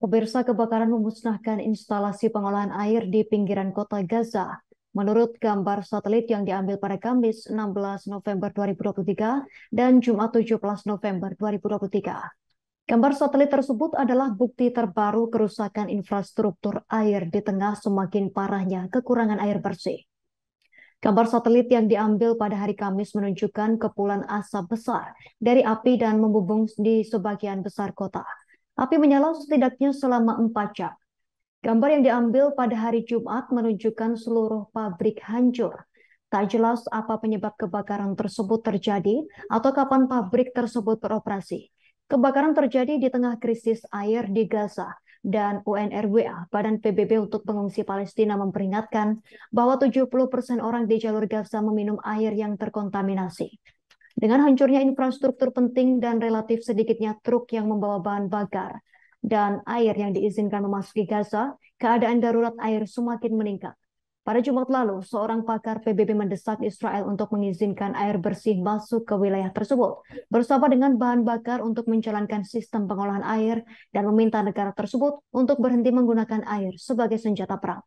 Pemirsa kebakaran memusnahkan instalasi pengolahan air di pinggiran kota Gaza. Menurut gambar satelit yang diambil pada Kamis 16 November 2023 dan Jumat 17 November 2023. Gambar satelit tersebut adalah bukti terbaru kerusakan infrastruktur air di tengah semakin parahnya kekurangan air bersih. Gambar satelit yang diambil pada hari Kamis menunjukkan kepulan asap besar dari api dan membubung di sebagian besar kota. Api menyala setidaknya selama 4 jam. Gambar yang diambil pada hari Jumat menunjukkan seluruh pabrik hancur. Tak jelas apa penyebab kebakaran tersebut terjadi atau kapan pabrik tersebut beroperasi. Kebakaran terjadi di tengah krisis air di Gaza dan UNRWA, Badan PBB untuk Pengungsi Palestina memperingatkan bahwa 70% orang di jalur Gaza meminum air yang terkontaminasi dengan hancurnya infrastruktur penting dan relatif sedikitnya truk yang membawa bahan bakar dan air yang diizinkan memasuki Gaza, keadaan darurat air semakin meningkat. Pada Jumat lalu, seorang pakar PBB mendesak Israel untuk mengizinkan air bersih masuk ke wilayah tersebut, bersama dengan bahan bakar untuk menjalankan sistem pengolahan air dan meminta negara tersebut untuk berhenti menggunakan air sebagai senjata perang.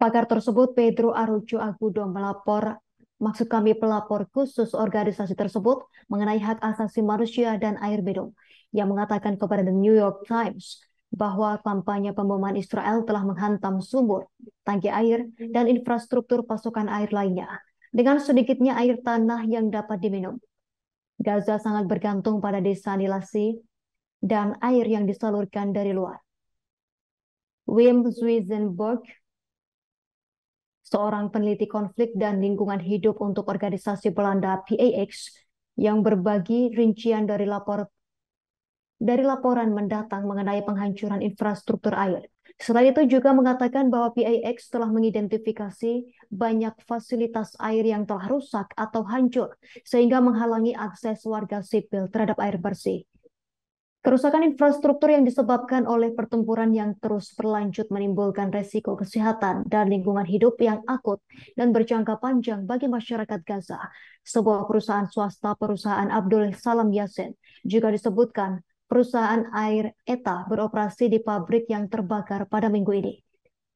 Pakar tersebut, Pedro Arujo Agudo, melapor Maksud kami pelapor khusus organisasi tersebut mengenai hak asasi manusia dan air minum yang mengatakan kepada The New York Times bahwa kampanye pemboman Israel telah menghantam sumur, tangki air, dan infrastruktur pasokan air lainnya dengan sedikitnya air tanah yang dapat diminum. Gaza sangat bergantung pada Nilasi dan air yang disalurkan dari luar. Wim Zwiesenberg, seorang peneliti konflik dan lingkungan hidup untuk organisasi Belanda PAX yang berbagi rincian dari lapor dari laporan mendatang mengenai penghancuran infrastruktur air. Selain itu juga mengatakan bahwa PAX telah mengidentifikasi banyak fasilitas air yang telah rusak atau hancur sehingga menghalangi akses warga sipil terhadap air bersih. Kerusakan infrastruktur yang disebabkan oleh pertempuran yang terus berlanjut menimbulkan resiko kesehatan dan lingkungan hidup yang akut dan berjangka panjang bagi masyarakat Gaza. Sebuah perusahaan swasta perusahaan Abdul Salam Yasin juga disebutkan perusahaan air ETA beroperasi di pabrik yang terbakar pada minggu ini.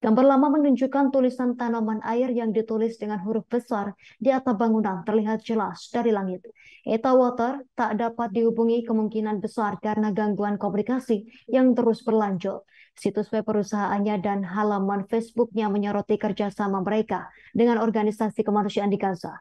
Gambar lama menunjukkan tulisan tanaman air yang ditulis dengan huruf besar di atap bangunan terlihat jelas dari langit. Eta Water tak dapat dihubungi kemungkinan besar karena gangguan komunikasi yang terus berlanjut. Situs web perusahaannya dan halaman Facebooknya menyoroti kerjasama mereka dengan organisasi kemanusiaan di Gaza.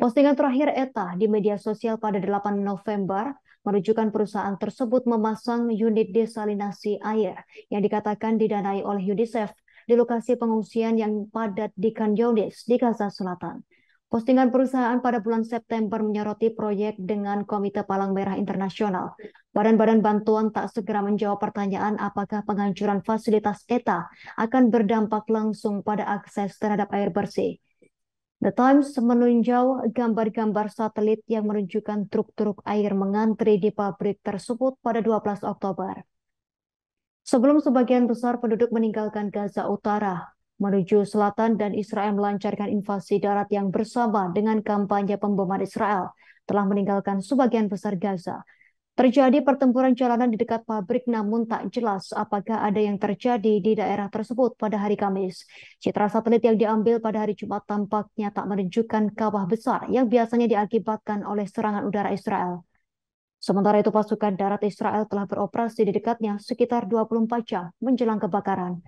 Postingan terakhir ETA di media sosial pada 8 November menunjukkan perusahaan tersebut memasang unit desalinasi air yang dikatakan didanai oleh UNICEF di lokasi pengungsian yang padat di Kanjongdes di Gaza Selatan. Postingan perusahaan pada bulan September menyoroti proyek dengan Komite Palang Merah Internasional. Badan-badan bantuan tak segera menjawab pertanyaan apakah penghancuran fasilitas ETA akan berdampak langsung pada akses terhadap air bersih. The Times menunjau gambar-gambar satelit yang menunjukkan truk-truk air mengantri di pabrik tersebut pada 12 Oktober. Sebelum sebagian besar penduduk meninggalkan Gaza Utara menuju selatan dan Israel melancarkan invasi darat yang bersama dengan kampanye pemboman Israel telah meninggalkan sebagian besar Gaza. Terjadi pertempuran jalanan di dekat pabrik namun tak jelas apakah ada yang terjadi di daerah tersebut pada hari Kamis. Citra satelit yang diambil pada hari Jumat tampaknya tak menunjukkan kawah besar yang biasanya diakibatkan oleh serangan udara Israel. Sementara itu pasukan darat Israel telah beroperasi di dekatnya sekitar 24 jam menjelang kebakaran.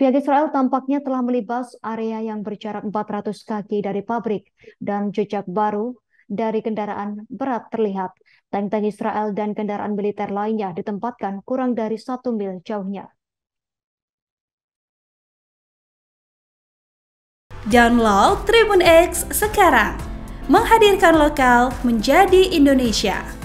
Pihak Israel tampaknya telah melibas area yang berjarak 400 kaki dari pabrik dan jejak baru dari kendaraan berat terlihat. Tank-tank Israel dan kendaraan militer lainnya ditempatkan kurang dari satu mil jauhnya. Download Tribun X sekarang, menghadirkan lokal menjadi Indonesia.